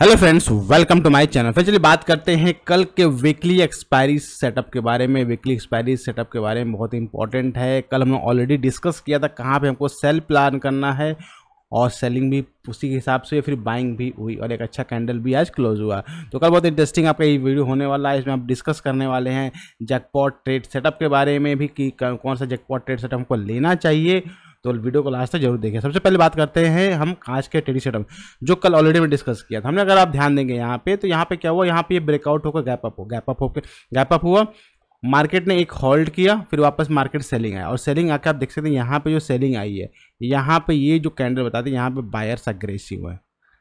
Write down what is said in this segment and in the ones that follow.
hello friends welcome to my channel फिर चलिए बात करते हैं कल के वीकली एक्सपायरी सेटअप के बारे में वीकली एक्सपायरी सेटअप के बारे में बहुत इंपॉर्टेंट है कल हमने ऑलरेडी डिस्कस किया था कहाँ पे हमको सेल प्लान करना है और सेलिंग भी उसी के हिसाब से फिर बाइंग भी हुई और एक अच्छा कैंडल भी आज क्लोज हुआ तो कल बहुत इंटरेस्टिंग आपका ये वीडियो होने वाला है इसमें आप डिस्कस करने वाले हैं जैकपॉट ट्रेड सेटअप के बारे में भी कि कौन सा जैकपॉट ट्रेड सेटअप हमको लेना चाहिए तो वीडियो को लास्ट तक जरूर देखें सबसे पहले बात करते हैं हम कांच के ट्रेडिंग सेटअप जो कल ऑलरेडी मैं डिस्कस किया था हमने अगर आप ध्यान देंगे यहाँ पे तो यहाँ पे क्या हुआ यहाँ पे ये ब्रेकआउट होकर गैप अप हो गैप अप होकर गैप अप हुआ मार्केट ने एक होल्ड किया फिर वापस मार्केट सेलिंग आया और सेलिंग आकर आप देख सकते हैं यहाँ पे जो सेलिंग आई है यहाँ पे ये जो कैंडल बताते हैं यहाँ पे बायर्स अग्रेसिव है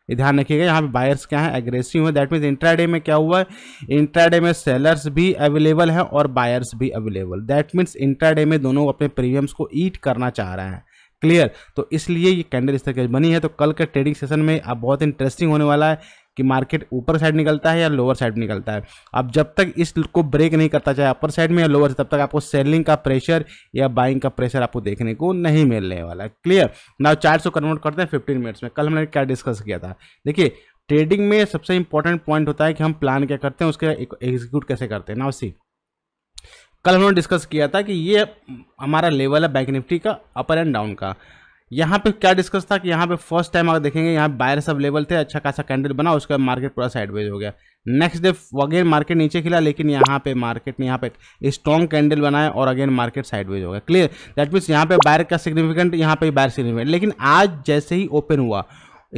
ये ध्यान रखिएगा यहाँ पे बायर्स क्या है एग्रेसिव है दैट मीन्स इंट्राडे में क्या हुआ है इंट्राडे में सेलर्स भी अवेलेबल हैं और बायर्स भी अवेलेबल दैट मीन्स इंट्राडे में दोनों अपने प्रीमियम्स को ईट करना चाह रहे हैं क्लियर तो इसलिए ये कैंडल इस तरह की बनी है तो कल के ट्रेडिंग सेशन में अब बहुत इंटरेस्टिंग होने वाला है कि मार्केट ऊपर साइड निकलता है या लोअर साइड निकलता है अब जब तक इसको ब्रेक नहीं करता चाहे अपर साइड में या लोअर तब तक आपको सेलिंग का प्रेशर या बाइंग का प्रेशर आपको देखने को नहीं मिलने वाला है क्लियर ना चार सौ कन्वर्ट करते हैं फिफ्टीन मिनट्स में कल हमने क्या डिस्कस किया था देखिए ट्रेडिंग में सबसे इंपॉर्टेंट पॉइंट होता है कि हम प्लान क्या करते हैं उसके एग्जीक्यूट कैसे करते हैं ना उसी कल हमने डिस्कस किया था कि ये हमारा लेवल है बैंक निफ्टी का अपर एंड डाउन का यहाँ पे क्या डिस्कस था कि यहाँ पे फर्स्ट टाइम अगर देखेंगे यहाँ बायर सब लेवल थे अच्छा खासा कैंडल बना उसके बाद मार्केट पूरा साइडवेज हो गया नेक्स्ट डे अगेन मार्केट नीचे खिला लेकिन यहाँ पे मार्केट ने यहाँ पे स्ट्रॉन्ग कैंडल बनाया और अगेन मार्केट साइडवेज हो गया क्लियर दैट मीन्स यहाँ पे बायर का सिग्निफिकेंट यहाँ पे बायर सिग्निफिकेंट लेकिन आज जैसे ही ओपन हुआ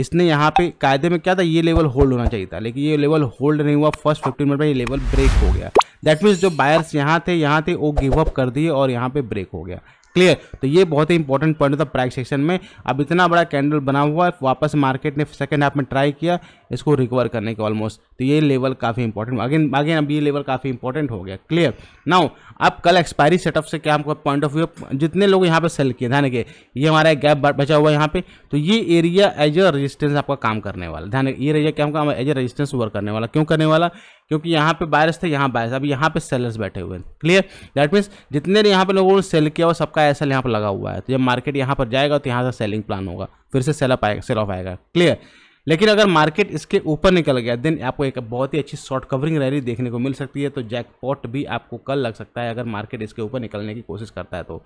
इसने यहाँ पे कायदे में क्या था ये लेवल होल्ड होना चाहिए था लेकिन ये लेवल होल्ड नहीं हुआ फर्स्ट फिफ्टीन मिनट में ये लेवल ब्रेक हो गया दैट मीन्स जो बायर्स यहाँ थे यहाँ थे वो गिव अप कर दिए और यहाँ पे ब्रेक हो गया क्लियर तो ये बहुत ही इंपॉर्टेंट पॉइंट था प्राइस सेक्शन में अब इतना बड़ा कैंडल बना हुआ है वापस मार्केट ने सेकंड हाफ में ट्राई किया इसको रिकवर करने के ऑलमोस्ट तो ये लेवल काफ़ी इंपॉर्टेंट अगेन अगेन अब ये लेवल काफ़ी इंपॉर्टेंट हो गया क्लियर नाउ अब कल एक्सपायरी सेटअप से क्या हमको पॉइंट ऑफ व्यू जितने लोग यहाँ पर सेल किए ध्यान रखिए ये हमारा गैप बचा हुआ है यहाँ पर तो ये एरिया एज अ रजिस्टेंस आपका काम करने वाला ध्यान ये एरिया क्या हमको एज ए रजिस्टेंस वर्क करने वाला क्यों करने वाला क्योंकि यहाँ पे बायर्स थे यहाँ बायर्स अब यहाँ पे सेलर्स बैठे हुए हैं क्लियर दैट मीन्स जितने यहाँ पे लोगों ने सेल किया वो सबका ऐसा यहाँ पर लगा हुआ है तो जब मार्केट यहाँ पर जाएगा तो यहाँ से सेलिंग प्लान होगा फिर से सेल अप आएगा सेल ऑफ आएगा क्लियर लेकिन अगर मार्केट इसके ऊपर निकल गया देन आपको एक बहुत ही अच्छी शॉर्ट कवरिंग रैली देखने को मिल सकती है तो जैकपॉट भी आपको कल लग सकता है अगर मार्केट इसके ऊपर निकलने की कोशिश करता है तो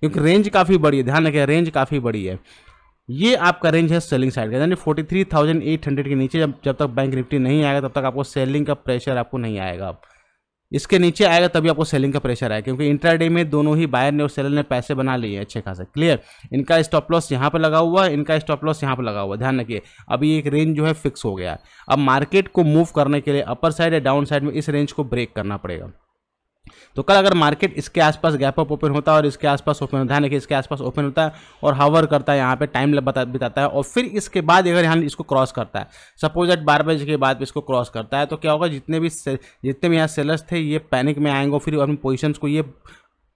क्योंकि रेंज काफ़ी बड़ी है ध्यान रखें रेंज काफ़ी बड़ी है ये आपका रेंज है सेलिंग साइड का यानी फोर्टी के नीचे जब जब तक बैंक निफ्टी नहीं आएगा तब तक आपको सेलिंग का प्रेशर आपको नहीं आएगा इसके नीचे आएगा तभी आपको सेलिंग का प्रेशर आएगा क्योंकि इंट्राडे में दोनों ही बायर ने और सेलर ने पैसे बना लिए हैं अच्छे खासे क्लियर इनका स्टॉप लॉस यहाँ पर लगा हुआ है इनका स्टॉप लॉस यहाँ पर लगा हुआ है ध्यान रखिए अभी एक रेंज जो है फिक्स हो गया है अब मार्केट को मूव करने के लिए अपर साइड या डाउन साइड में इस रेंज को ब्रेक करना पड़ेगा तो कल अगर मार्केट इसके आसपास गैप अप ओपन होता है और इसके आसपास ओपन होता है इसके आसपास ओपन होता है और हावर करता है यहाँ पे टाइम बिताता है और फिर इसके बाद अगर यहाँ इसको क्रॉस करता है सपोज एट बारह बजे के बाद इसको क्रॉस करता है तो क्या होगा जितने भी जितने भी यहाँ सेलर्स थे ये पैनिक में आएंगे फिर अपनी पोजिशन को ये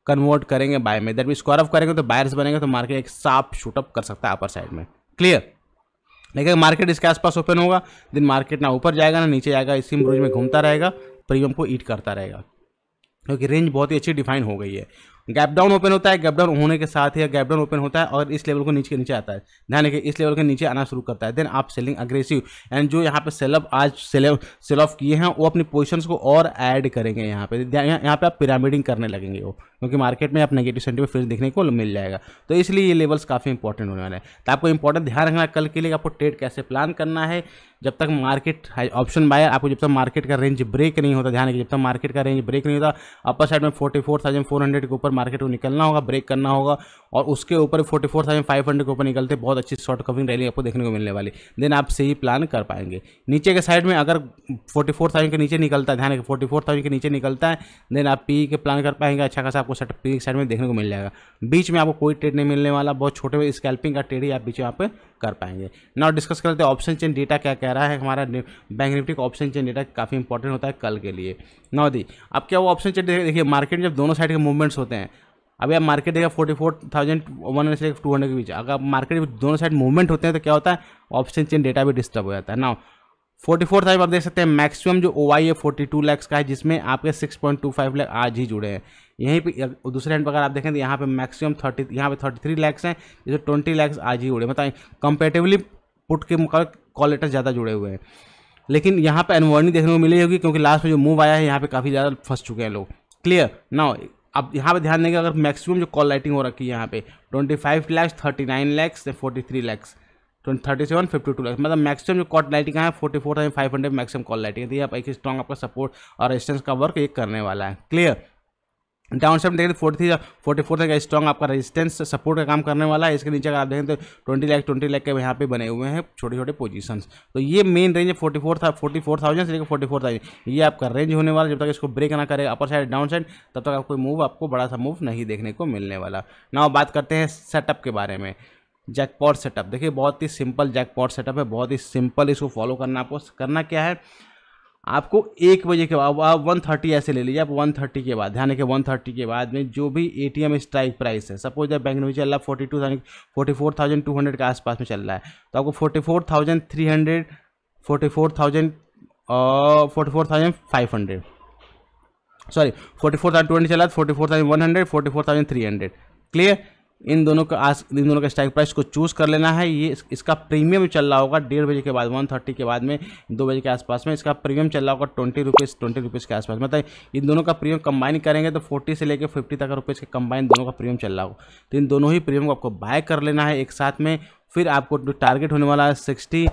कन्वर्ट करेंगे बाय में दैट भी स्क्वायर ऑफ करेंगे तो बायर्स बनेंगे तो मार्केट एक साफ शूटअप कर सकता है अपर साइड में क्लियर लेकिन मार्केट इसके आसपास ओपन होगा दिन मार्केट ना ऊपर जाएगा ना नीचे जाएगा इसी ब्रिज में घूमता रहेगा प्रीमियम को ईट करता रहेगा क्योंकि रेंज बहुत ही अच्छी डिफाइन हो गई है गैप डाउन ओपन होता है गैप डाउन होने के साथ ही गैप डाउन ओपन होता है और इस लेवल को नीचे के नीचे आता है ध्यान रखिए इस लेवल के नीचे आना शुरू करता है देन आप सेलिंग अग्रेसिव एंड जो यहाँ पे सेलअप आज सेल सेल ऑफ किए हैं वो अपनी पोजीशंस को और ऐड करेंगे यहाँ पे यहाँ पे आप पिरामिडिंग करने लगेंगे वो क्योंकि मार्केट में आप नेगेटिव सेंटर फिर देखने को मिल जाएगा तो इसलिए ये लेवल्स काफ़ी इंपॉर्टेंट होने वाले हैं तो आपको इंपॉर्टेंट ध्यान रखना कल के लिए आपको ट्रेड कैसे प्लान करना है जब तक मार्केट ऑप्शन बायर आपको जब तक मार्केट का रेंज ब्रेक नहीं होता ध्यान जब तक मार्केट का रेंज ब्रेक नहीं होता अपर साइड में forty four thousand four hundred के ऊपर मार्केट को निकलना होगा ब्रेक करना होगा और उसके ऊपर forty four thousand five hundred के ऊपर निकलते बहुत अच्छी शॉर्ट कविंग रैली आपको देखने को मिलने वाली देन आप सही प्लान कर पाएंगे नीचे के साइड में अगर फोर्टी फोर थाउजेंड के नीचे निकलता है ध्यान फोर्टी फोर थाउजेंड के नीचे निकलता है देन आप पी e के प्लान कर पाएंगे अच्छा खासा आपको पी e के साइड में देखने को मिल जाएगा बीच में आपको कोई ट्रेड नहीं मिलने वाला बहुत छोटे स्कैल्पिंग का ट्रेड ही आप बीच में आप कर पाएंगे ना डिस्कस करते हैं ऑप्शन चेन डेटा क्या कह रहा है हमारा बैंक निफ्टी का ऑप्शन चेन डेटा काफ़ी इंपॉर्टेंट होता है कल के लिए नौ दी अब क्या वो ऑप्शन चेन देखिए मार्केट में जब दोनों साइड के मूवमेंट्स होते हैं अभी आप मार्केट देखा फोर्टी फोर थाउजेंड वन से टू हंड्रेड के बीच अगर मार्केट में दोनों साइड मूवमेंट होते हैं तो क्या होता है ऑप्शन चेन डेटा भी डिस्टर्ब हो जाता है ना फोर्टी फोर आप देख सकते हैं मैक्सिमम जो ओ आई है फोर्टी टू लैक्स का है जिसमें आपके six point two five lakh आज ही जुड़े हैं यहीं पे दूसरे हैंड पर अगर आप देखें तो यहाँ पे मैक्सिमम थर्टी यहाँ पे थर्टी थ्री लैक्स हैं जो ट्वेंटी लैक्स आज ही जुड़े मतलब कंपेटिवली पुट के मुकाबले कॉल ज़्यादा जुड़े हुए हैं लेकिन यहाँ पर एनवर्नी देखने को मिली होगी क्योंकि लास्ट में जो मूव आया है यहाँ पर काफ़ी ज़्यादा फंस चुके हैं लोग क्लियर ना अब यहाँ पे ध्यान देंगे अगर मैक्सिमम जो कॉल लाइटिंग हो रखी है यहाँ पे 25 लैक्स थर्टी नाइन लैक्स या three lakhs twenty thirty seven fifty two lakhs मतलब मैक्सिमम जो कॉल लाइटिंग है forty four thousand five hundred maximum call writing है तो आप एक स्ट्रॉन्ग आपका सपोर्ट और रेजिस्टेंस का वर्क एक करने वाला है क्लियर डाउन साइड देखें तो फोर्टी थ्री फोर्टी फोर का स्ट्रॉन्ग आपका रेजिस्टेंस सपोर्ट का काम करने वाला है इसके नीचे अगर आप देखें तो ट्वेंटी लाख ट्वेंटी लैक के यहाँ पे बने हुए हैं छोटे छोटे पोजीशन तो ये मेन रेंज है फोर्टी फोर था फोर्टी फोर थाउजेंड से लेकर फोर्टी फोर थाउजेंड ये आपका रेंज होने वाला जब तक इसको ब्रेक ना करे अपर साइड डाउन साइड तब तक आपको मूव आपको बड़ा सा मूव नहीं देखने को मिलने वाला ना बात करते हैं सेटअप के बारे में जैकपॉट सेटअप देखिए बहुत ही सिंपल जैकपॉट सेटअप है बहुत ही सिंपल इसको फॉलो करना आपको करना क्या है आपको एक बजे के बाद आप वन थर्टी ऐसे ले लीजिए आप वन थर्टी के बाद ध्यान रखिए वन थर्टी के बाद में जो भी A T M strike price है सपोज जब बैंक में चल रहा है forty two thousand forty four thousand two hundred के आसपास में चल रहा है तो आपको forty four thousand three hundred forty four thousand forty four thousand five hundred sorry forty four thousand two hundred चला forty four thousand one hundred forty four thousand three hundred clear इन दोनों का आज इन दोनों का स्टाइक प्राइस को choose कर लेना है ये इसका प्रीमियम चल रहा होगा डेढ़ बजे के बाद वन थर्टी के बाद में दो बजे के आसपास में इसका प्रीमियम चल रहा होगा ट्वेंटी रुपीज़ ट्वेंटी रुपीज़ के आसपास मतलब इन दोनों का प्रीमियम कंबाइन करेंगे तो फोर्टी से लेकर फिफ्टी तक रुपीज़ के कंबाइन दोनों का प्रीमियम चल रहा होगा तो इन दोनों ही प्रीमियम को आपको बाय कर लेना है एक साथ में फिर आपको टारगेट होने वाला है sixty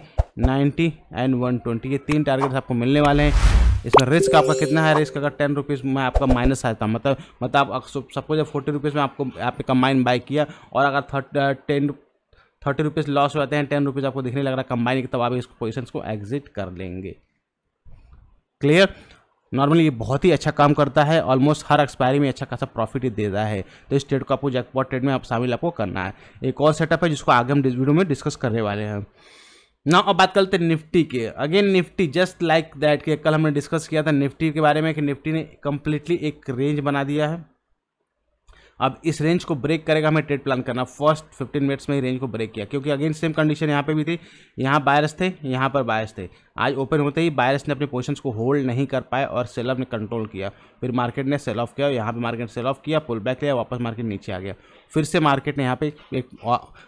ninety and one twenty ये तीन टारगेट्स आपको मिलने वाले हैं इसमें रिस्क आपका कितना है रिस्क अगर टेन रुपीज़ में आपका माइनस आता मतलब मतलब आप सपोज फोर्टी रुपीज़ में आपको आपने कंबाइन बाई किया और अगर thirty ten thirty rupees loss हो जाते हैं टेन रुपीज़ आपको दिखने लग रहा है कंबाइन तब आप इस पोजिशन को एग्जिट कर लेंगे क्लियर नॉर्मली ये बहुत ही अच्छा काम करता है ऑलमोस्ट हर एक्सपायरी में अच्छा खासा प्रॉफिट ही देता है तो इस ट्रेड को आपको जैकपॉट ट्रेड में आप शामिल आपको करना है एक और सेटअप है जिसको आगे हम वीडियो में डिस्कस करने वाले हैं ना अब बात करते निफ्टी के again Nifty just like that के कल हमने डिस्कस किया था निफ्टी के बारे में कि निफ्टी ने कम्प्लीटली एक रेंज बना दिया है अब इस रेंज को ब्रेक करेगा हमें ट्रेड प्लान करना फर्स्ट 15 मिनट्स में ही रेंज को ब्रेक किया क्योंकि अगेन सेम कंडीशन यहाँ पे भी थी यहाँ बायर्स थे यहाँ पर बायर्स थे आज ओपन होते ही बायर्स ने अपने पोजिशन को होल्ड नहीं कर पाए और सेलर ने कंट्रोल किया फिर मार्केट ने सेल ऑफ किया यहाँ पर मार्केट सेल ऑफ किया पुल बैक लिया वापस मार्केट नीचे आ गया फिर से मार्केट ने यहाँ पे एक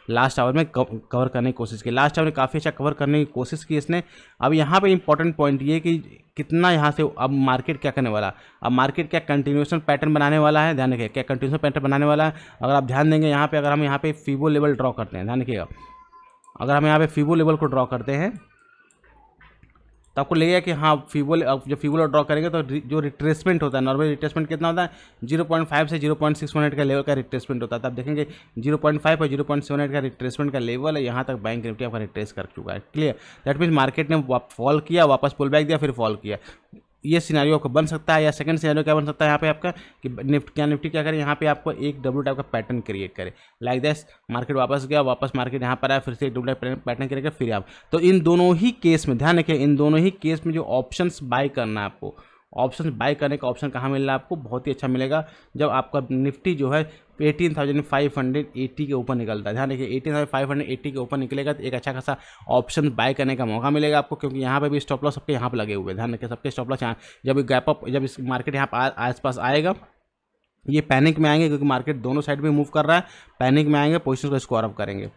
लास्ट आवर में कवर करने की कोशिश की लास्ट आवर ने काफ़ी अच्छा कवर करने की कोशिश की इसने अब यहाँ पे इंपॉर्टेंट पॉइंट ये कि कितना यहाँ से अब मार्केट क्या करने वाला अब मार्केट क्या कंटिन्यूशन पैटर्न बनाने वाला है ध्यान रखिएगा क्या कंटिन्यूशन पैटर्न बनाने वाला है अगर आप ध्यान देंगे यहाँ पर अगर हम यहाँ पर फीबो लेवल ड्रॉ करते हैं ध्यान रखिएगा अगर हम यहाँ पर फीबो लेवल को ड्रॉ करते हैं आपको लगेगा कि हाँ फीबोल जब फीबोल ड्रॉ करेंगे तो जो रिट्रेसमेंट होता है नॉर्मल रिट्रेसमेंट कितना होता है जीरो पॉइंट फाइव से जीरो पॉइंट सिक्स का लेवल का रिट्रेसमेंट होता है तो आप देखेंगे जीरो पॉइंट फाइव और जीरो पॉइंट सेवन का रिट्रेसमेंट का लेवल है यहाँ तक बैंक निफ्टी आपका रिट्रेस कर चुका है क्लियर दैट मीन्स मार्केट ने फॉल किया वापस पुल बैक दिया फिर फॉल किया ये सिनारियो आपका बन सकता है या सेकंड सिनारियो क्या बन सकता है यहाँ पे आपका कि निफ्ट क्या निफ्टी क्या करें यहाँ पे आपको एक डब्ल्यू टाइप का पैटर्न क्रिएट करे लाइक दैस मार्केट वापस गया वापस मार्केट यहाँ पर आया फिर से एक डब्ल्यू टाइप पैटर्न क्रिएट कर फिर आप तो इन दोनों ही केस में ध्यान रखिए इन दोनों ही केस में जो ऑप्शन बाय करना है आपको ऑप्शन बाय करने का ऑप्शन कहाँ मिल रहा है आपको बहुत ही अच्छा मिलेगा जब आपका निफ्टी जो है eighteen thousand five hundred eighty के ऊपर निकलता है ध्यान रखिए eighteen thousand five hundred eighty के ऊपर निकलेगा तो एक अच्छा खासा ऑप्शन बाय करने का मौका मिलेगा आपको क्योंकि यहाँ पे भी स्टॉप लॉस सबके यहाँ पर लगे हुए हैं ध्यान रखिए सबके स्टॉप लॉस यहाँ जब गैप अप जब इस मार्केट यहाँ पर पास आएगा ये पैनिक में आएंगे क्योंकि मार्केट दोनों साइड में मूव कर रहा है पैनिक में आएंगे पोजिशन को स्क्वायर अप करेंगे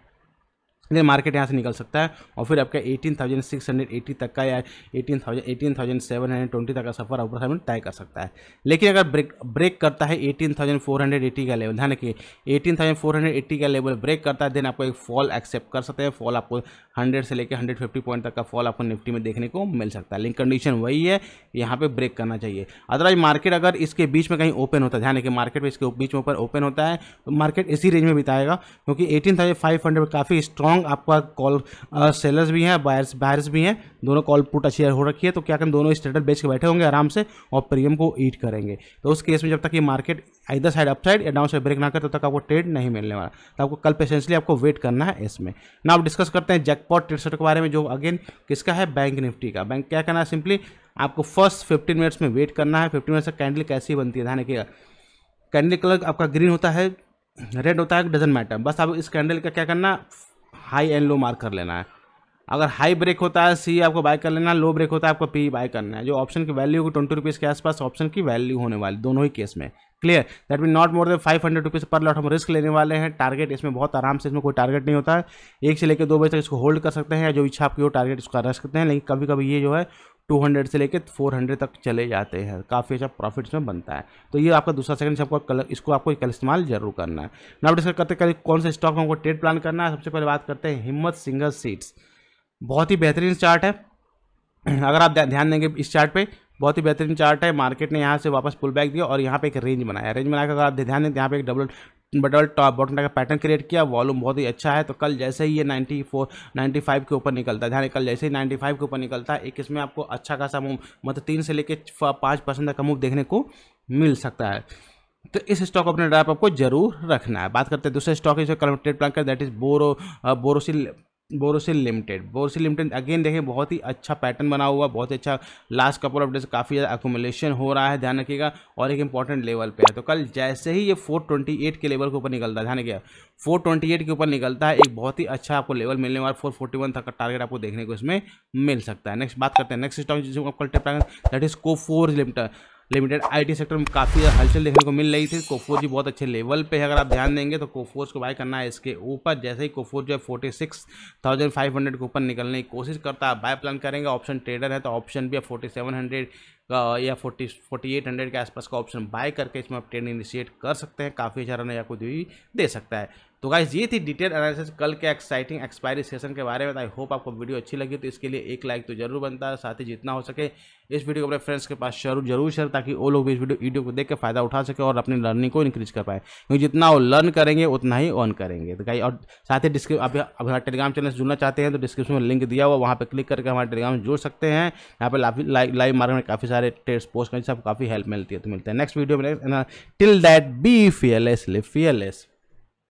लेकिन मार्केट यहाँ से निकल सकता है और फिर आपका 18,680 तक का या 18,000 18,720 तक का सफर ऊपर साइड तय कर सकता है लेकिन अगर ब्रेक ब्रेक करता है 18,480 का लेवल ध्यान रखिए 18,480 का लेवल ब्रेक करता है देन आपको एक फॉल एक्सेप्ट कर सकते हैं फॉल आपको 100 से लेकर 150 पॉइंट तक का फॉल आपको निफ्टी में देखने को मिल सकता है लेकिन कंडीशन वही है यहाँ पर ब्रेक करना चाहिए अदरवाइज मार्केट अगर इसके बीच में कहीं ओपन होता है ध्यान रखिए मार्केट में इसके बीच में ऊपर ओपन होता है तो मार्केट इसी रेंज में बिताएगा क्योंकि एटीन काफ़ी स्ट्रॉन्ग स्ट्रॉन्ग आपका कॉल सेलर्स भी हैं बायर्स बायर्स भी हैं दोनों कॉल पुट अच्छी हो रखी है तो क्या करें दोनों स्टेटस बेच के बैठे होंगे आराम से और प्रीमियम को ईट करेंगे तो उस केस में जब तक ये मार्केट इधर साइड अप साइड या डाउन साइड ब्रेक ना करे तब तो तक आपको ट्रेड नहीं मिलने वाला तो आपको कल पेशेंसली आपको वेट करना है इसमें ना आप डिस्कस करते हैं जैकपॉट ट्रेड सेट के बारे में जो अगेन किसका है बैंक निफ्टी का बैंक क्या करना है सिंपली आपको फर्स्ट फिफ्टीन मिनट्स में वेट करना है फिफ्टीन मिनट्स तक कैंडल कैसी बनती है ध्यान रखिएगा कैंडल कलर आपका ग्रीन होता है रेड होता है डजेंट मैटर बस आप इस कैंडल का क्या करना हाई एंड लो मार्क कर लेना है अगर हाई ब्रेक होता है सी आपको बाय कर लेना लो ब्रेक होता है आपको पी बाय करना है जो ऑप्शन की वैल्यू होगी ट्वेंटी रुपीज़ के आसपास ऑप्शन की वैल्यू होने वाली दोनों ही केस में clear that mean not more than five hundred rupees per lot हम रिस्क लेने वाले हैं टारगेट इसमें बहुत आराम से इसमें कोई टारगेट नहीं होता है एक से लेकर दो बजे तक इसको होल्ड कर सकते हैं जो इच्छा आपकी हो टारगेट इसका रख सकते हैं लेकिन कभी कभी ये जो है 200 से लेकर 400 तक चले जाते हैं काफ़ी अच्छा प्रॉफिट इसमें बनता है तो ये आपका दूसरा सेकंड आपको कल इसको आपको कल इस्तेमाल जरूर करना है आप डिस्कस करते हैं कौन से स्टॉक हमको ट्रेड प्लान करना है सबसे पहले बात करते हैं हिम्मत सिंगल सीट्स बहुत ही बेहतरीन चार्ट है अगर आप ध्यान देंगे इस चार्ट पे बहुत ही बेहतरीन चार्ट है मार्केट ने यहाँ से वापस पुल बैक दिया और यहाँ पे एक रेंज बनाया रेंज बनाकर अगर आप ध्यान दें यहाँ पे एक डबल बटल टॉप बॉटम का पैटर्न क्रिएट किया वॉल्यूम बहुत ही अच्छा है तो कल जैसे ही ये नाइन्टी फोर नाइन्टी फाइव के ऊपर निकलता है ध्यान कल जैसे ही नाइन्टी फाइव के ऊपर निकलता है एक इसमें आपको अच्छा खासा मूव मतलब तीन से लेकर पाँच परसेंट तक का मूव देखने को मिल सकता है तो इस स्टॉक अपने ड्राइप आपको जरूर रखना है बात करते हैं दूसरे स्टॉक इसे कलेक्टेड प्लान का that is Boro Borosil Borosil limited Borosil limited again देखें बहुत ही अच्छा पैटर्न बना हुआ बहुत ही अच्छा लास्ट कपल ऑफ डेज काफ़ी ज़्यादा अकोमोलेशन हो रहा है ध्यान रखिएगा और एक इंपॉर्टेंट लेवल पे है तो कल जैसे ही ये 428 के लेवल के ऊपर निकलता है ध्यान रखिएगा 428 के ऊपर निकलता है एक बहुत ही अच्छा आपको लेवल मिलने वाला फोर फोर्टी वन तक का टारगेट आपको देखने को इसमें मिल सकता है नेक्स्ट बात करते हैं नेक्स्ट स्टॉक जिसको आपको that is Coforge limited limited IT sector में काफ़ी हलचल देखने को मिल रही थी कोफोर जी बहुत अच्छे लेवल पे है अगर आप ध्यान देंगे तो कोफोर्स को बाय करना है इसके ऊपर जैसे ही कोफोर जो है forty six thousand five hundred के ऊपर निकलने की कोशिश करता है बाय प्लान करेंगे ऑप्शन ट्रेडर है तो ऑप्शन भी अब फोर्टी सेवन हंड्रेड या फोर्टी फोर्टी एट हंड्रेड के आसपास का ऑप्शन बाय करके इसमें आप ट्रेड इनिशिएट कर सकते हैं काफ़ी अच्छा रन या कुछ भी दे सकता है तो गाइज ये थी डिटेल एनालिसिस कल के एक्साइटिंग एक्सपायरी सेशन के बारे में आई होप आपको वीडियो अच्छी लगी तो इसके लिए एक लाइक तो जरूर बनता है साथ ही जितना हो सके इस वीडियो को अपने फ्रेंड्स के पास जरूर जरूर शेयर ताकि वो लोग भी इस वीडियो वीडियो को देख के फायदा उठा सके और अपनी लर्निंग को इंक्रीज कर पाए क्योंकि जितना वो लर्न करेंगे उतना ही अर्न करेंगे तो गाई और साथ ही डिस्क्रिप अभी हमारे टेलीग्राम चैनल से जुड़ना चाहते हैं तो डिस्क्रिप्शन में लिंक दिया हुआ वहाँ पर क्लिक करके हमारे टेलीग्राम जुड़ सकते हैं यहाँ पर लाइव मार्ग में काफ़ी सारे टेस्ट पोस्ट करें सब काफ़ी हेल्प मिलती है तो मिलते हैं नेक्स्ट वीडियो में till that be fearless live fearless